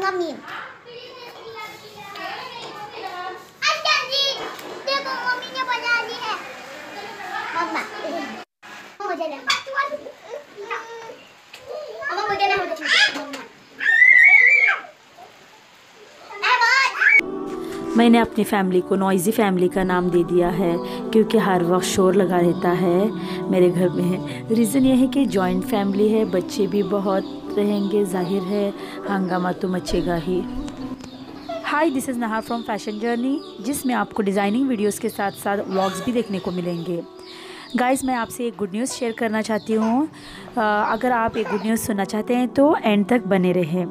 ngamin. Eh. Eh, मैंने अपनी family को नॉइज़ी फैमिली का नाम दे दिया है क्योंकि हर वक्त शोर लगा रहता है मेरे घर में रीज़न यह है कि जॉइंट फैमिली है बच्चे भी बहुत रहेंगे जाहिर है हंगामा तो मचेगा ही hi this is Naha from fashion journey जिसमें आपको डिज़ाइनिंग वीडियोस के साथ साथ व्लॉग्स भी देखने को मिलेंगे गाइस मैं आपसे एक गुड न्यूज़ शेयर करना चाहती हूँ अगर आप एक गुड न्यूज़ सुनना चाहते हैं तो एंड तक बने रहें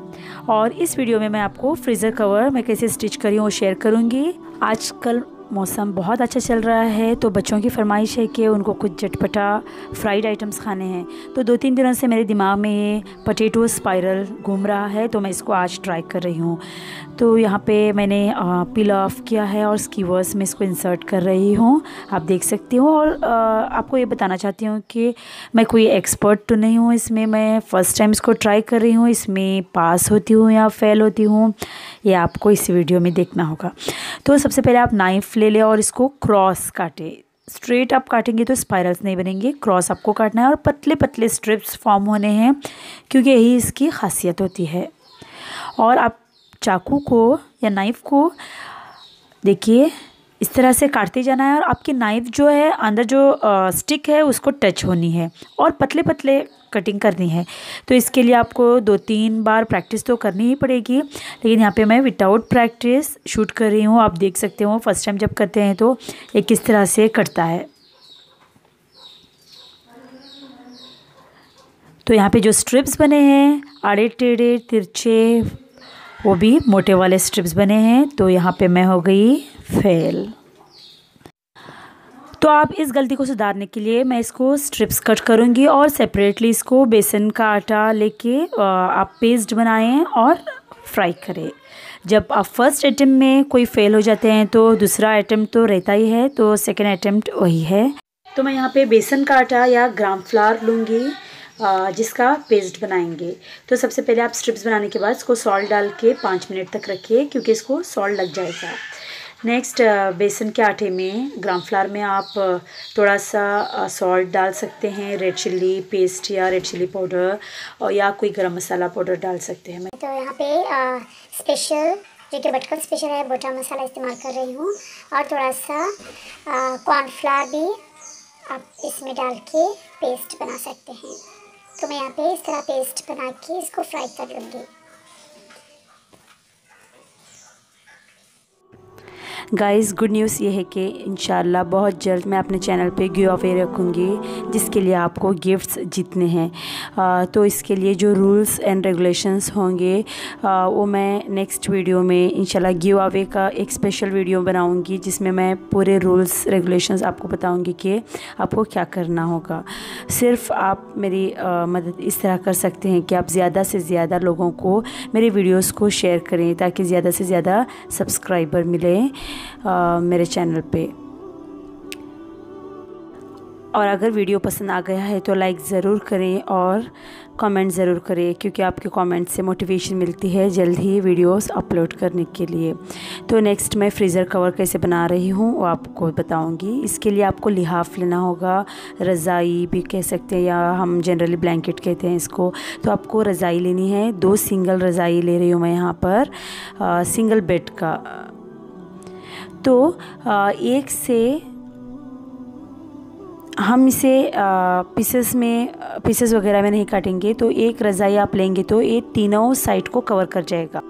और इस वीडियो में मैं आपको फ्रीज़र कवर मैं कैसे स्टिच करी हूँ शेयर करूँगी आजकल मौसम बहुत अच्छा चल रहा है तो बच्चों की फरमाइश है कि उनको कुछ चटपटा फ्राइड आइटम्स खाने हैं तो दो तीन दिनों से मेरे दिमाग में ये पटेटो स्पाइरल घूम रहा है तो मैं इसको आज ट्राई कर रही हूँ तो यहाँ पे मैंने पिल ऑफ किया है और स्कीवर्स में इसको इंसर्ट कर रही हूँ आप देख सकते हो और आपको ये बताना चाहती हूँ कि मैं कोई एक्सपर्ट तो नहीं हूँ इसमें मैं फ़र्स्ट टाइम इसको ट्राई कर रही हूँ इसमें पास होती हूँ या फेल होती हूँ ये आपको इस वीडियो में देखना होगा तो सबसे पहले आप नाइफ़ ले लें और इसको क्रॉस काटें स्ट्रेट आप काटेंगे तो स्पायरल्स नहीं बनेंगे क्रॉस आपको काटना है और पतले पतले स्ट्रिप्स फॉर्म होने हैं क्योंकि यही इसकी खासियत होती है और आप चाकू को या नाइफ़ को देखिए इस तरह से काटते जाना है और आपकी नाइफ़ जो है अंदर जो आ, स्टिक है उसको टच होनी है और पतले पतले कटिंग करनी है तो इसके लिए आपको दो तीन बार प्रैक्टिस तो करनी ही पड़ेगी लेकिन यहाँ पे मैं विदाउट प्रैक्टिस शूट कर रही हूँ आप देख सकते हो फर्स्ट टाइम जब करते हैं तो ये किस तरह से कटता है तो यहाँ पे जो स्ट्रिप्स बने हैं आड़े टेढ़े तिरछे वो भी मोटे वाले स्ट्रिप्स बने हैं तो यहाँ पे मैं हो गई फेल तो आप इस गलती को सुधारने के लिए मैं इसको स्ट्रिप्स कट करूँगी और सेपरेटली इसको बेसन का आटा लेके आप पेस्ट बनाएं और फ्राई करें जब आप फर्स्ट अटैम्प्ट में कोई फ़ेल हो जाते हैं तो दूसरा अटैम्प्ट तो रहता ही है तो सेकेंड अटैम्प्ट वही है तो मैं यहाँ पे बेसन का आटा या ग्राम फ्लावर लूँगी जिसका पेस्ट बनाएंगे तो सबसे पहले आप स्ट्रिप्स बनाने के बाद इसको सॉल्ट डाल के पाँच मिनट तक रखिए क्योंकि इसको सॉल्ट लग जाएगा नेक्स्ट uh, बेसन के आटे में ग्राम फ्लार में आप uh, थोड़ा सा सॉल्ट uh, डाल सकते हैं रेड चिल्ली पेस्ट या रेड चिल्ली पाउडर और या कोई गरम मसाला पाउडर डाल सकते हैं मैं तो यहाँ पे आ, स्पेशल जो कि बटकन स्पेशल है बोटा मसाला इस्तेमाल कर रही हूँ और थोड़ा सा कॉर्नफ्लावर भी आप इसमें डाल के पेस्ट बना सकते हैं तो मैं यहाँ पे इस तरह पेस्ट बना के इसको फ्राई कर लूँगी गाइस गुड न्यूज़ ये है कि इन बहुत जल्द मैं अपने चैनल पे गिव अवे रखूँगी जिसके लिए आपको गिफ्ट्स जीतने हैं तो इसके लिए जो रूल्स एंड रेगुलेशंस होंगे वो मैं नेक्स्ट वीडियो में इनशाला गिव अवे का एक स्पेशल वीडियो बनाऊँगी जिसमें मैं पूरे रूल्स रेगुलेशंस आपको बताऊँगी कि आपको क्या करना होगा सिर्फ आप मेरी मदद इस तरह कर सकते हैं कि आप ज़्यादा से ज़्यादा लोगों को मेरे वीडियोज़ को शेयर करें ताकि ज़्यादा से ज़्यादा सब्सक्राइबर मिलें मेरे चैनल पे और अगर वीडियो पसंद आ गया है तो लाइक ज़रूर करें और कमेंट ज़रूर करें क्योंकि आपके कमेंट से मोटिवेशन मिलती है जल्द ही वीडियोस अपलोड करने के लिए तो नेक्स्ट मैं फ्रीज़र कवर कैसे बना रही हूँ वो आपको बताऊँगी इसके लिए आपको लिहाफ लेना होगा रज़ाई भी कह सकते हैं या हम जनरली ब्लैंकेट कहते हैं इसको तो आपको रज़ाई लेनी है दो सिंगल रज़ाई ले रही हूँ मैं यहाँ पर आ, सिंगल बेड का तो एक से हम इसे पीसेस में पीसेस वगैरह में नहीं काटेंगे तो एक रज़ाई आप लेंगे तो ये तीनों साइड को कवर कर जाएगा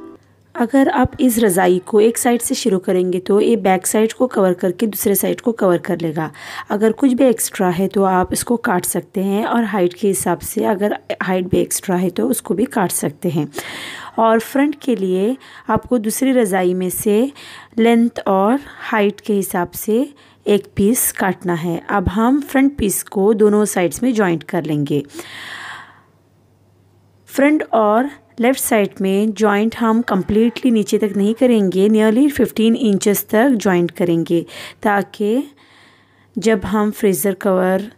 अगर आप इस रज़ाई को एक साइड से शुरू करेंगे तो ये बैक साइड को कवर करके दूसरे साइड को कवर कर लेगा अगर कुछ भी एक्स्ट्रा है तो आप इसको काट सकते हैं और हाइट के हिसाब से अगर हाइट भी एक्स्ट्रा है तो उसको भी काट सकते हैं और फ्रंट के लिए आपको दूसरी रज़ाई में से लेंथ और हाइट के हिसाब से एक पीस काटना है अब हम फ्रंट पीस को दोनों साइड्स में जॉइंट कर लेंगे फ्रंट और लेफ़्ट साइड में जॉइंट हम कम्प्लीटली नीचे तक नहीं करेंगे नियरली 15 इंचेस तक जॉइंट करेंगे ताकि जब हम फ्रीज़र कवर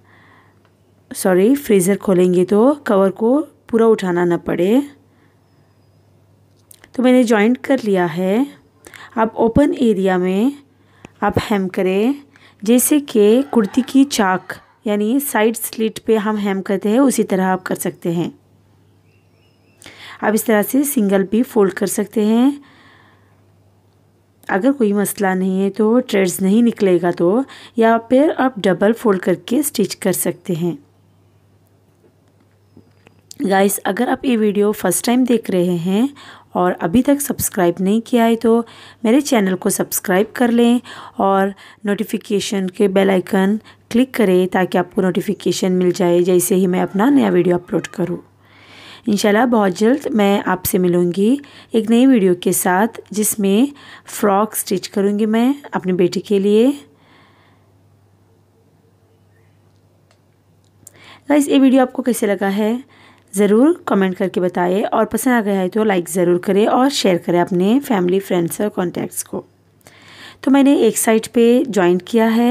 सॉरी फ्रीज़र खोलेंगे तो कवर को पूरा उठाना ना पड़े तो मैंने जॉइंट कर लिया है अब ओपन एरिया में आप हेम करें जैसे कि कुर्ती की चाक यानी साइड स्लिट पे हम हेम करते हैं उसी तरह आप कर सकते हैं आप इस तरह से सिंगल भी फोल्ड कर सकते हैं अगर कोई मसला नहीं है तो ट्रेड्स नहीं निकलेगा तो या फिर आप डबल फोल्ड करके स्टिच कर सकते हैं गाइस अगर आप ये वीडियो फर्स्ट टाइम देख रहे हैं और अभी तक सब्सक्राइब नहीं किया है तो मेरे चैनल को सब्सक्राइब कर लें और नोटिफिकेशन के बेल आइकन क्लिक करें ताकि आपको नोटिफिकेशन मिल जाए जैसे ही मैं अपना नया वीडियो अपलोड करूँ इंशाल्लाह बहुत जल्द मैं आपसे मिलूँगी एक नई वीडियो के साथ जिसमें फ्रॉक स्टिच करूँगी मैं अपनी बेटी के लिए गाइस ये वीडियो आपको कैसे लगा है ज़रूर कमेंट करके बताएं और पसंद आ गया है तो लाइक ज़रूर करें और शेयर करें अपने फैमिली फ्रेंड्स और कॉन्टैक्ट्स को तो मैंने एक साइड पे जॉइंट किया है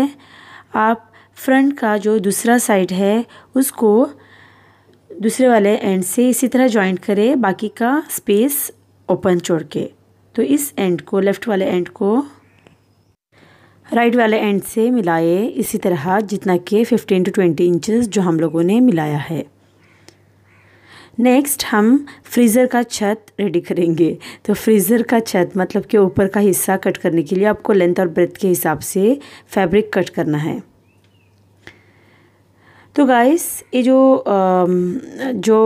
आप फ्रंट का जो दूसरा साइड है उसको दूसरे वाले एंड से इसी तरह जॉइंट करें बाकी का स्पेस ओपन छोड़ के तो इस एंड को लेफ़्ट वाले एंड को राइट वाले एंड से मिलाए इसी तरह जितना कि 15 टू 20 इंचेस जो हम लोगों ने मिलाया है नेक्स्ट हम फ्रीज़र का छत रेडी करेंगे तो फ्रीज़र का छत मतलब कि ऊपर का हिस्सा कट करने के लिए आपको लेंथ और ब्रेथ के हिसाब से फैब्रिक कट करना है तो गाइस ये जो जो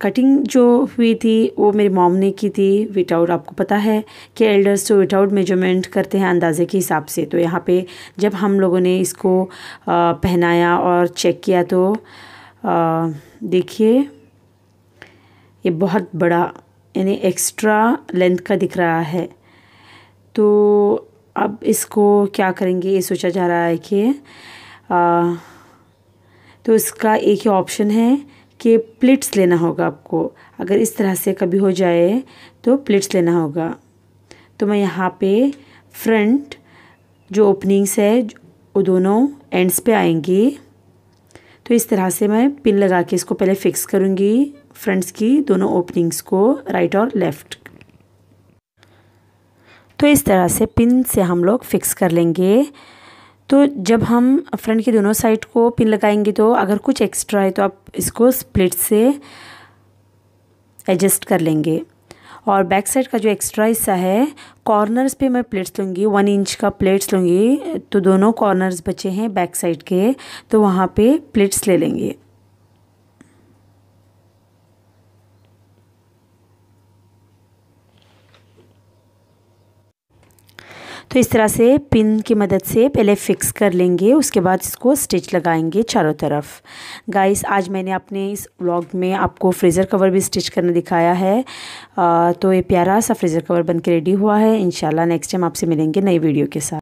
कटिंग जो हुई थी वो मेरी मॉम ने की थी विदाउट आपको पता है कि एल्डर्स तो विदाउट मेजरमेंट करते हैं अंदाजे के हिसाब से तो यहाँ पे जब हम लोगों ने इसको पहनाया और चेक किया तो देखिए ये बहुत बड़ा यानी एक्स्ट्रा लेंथ का दिख रहा है तो अब इसको क्या करेंगे ये सोचा जा रहा है कि आ, तो इसका एक ही ऑप्शन है कि प्लेट्स लेना होगा आपको अगर इस तरह से कभी हो जाए तो प्लेट्स लेना होगा तो मैं यहाँ पे फ्रंट जो ओपनिंग्स है वो दोनों एंड्स पे आएंगी तो इस तरह से मैं पिन लगा के इसको पहले फ़िक्स करूँगी फ्रंट्स की दोनों ओपनिंग्स को राइट और लेफ़्ट तो इस तरह से पिन से हम लोग फिक्स कर लेंगे तो जब हम फ्रंट की दोनों साइड को पिन लगाएंगे तो अगर कुछ एक्स्ट्रा है तो आप इसको स्प्लिट से एडजस्ट कर लेंगे और बैक साइड का जो एक्स्ट्रा हिस्सा है कॉर्नर्स पे मैं प्लेट्स लूँगी वन इंच का प्लेट्स लूँगी तो दोनों कॉर्नर्स बचे हैं बैक साइड के तो वहाँ पे प्लेट्स ले लेंगे तो इस तरह से पिन की मदद से पहले फिक्स कर लेंगे उसके बाद इसको स्टिच लगाएंगे चारों तरफ गाइस आज मैंने अपने इस व्लॉग में आपको फ्रीज़र कवर भी स्टिच करना दिखाया है आ, तो ये प्यारा सा फ्रीज़र कवर बन के रेडी हुआ है इन नेक्स्ट टाइम आपसे मिलेंगे नई वीडियो के साथ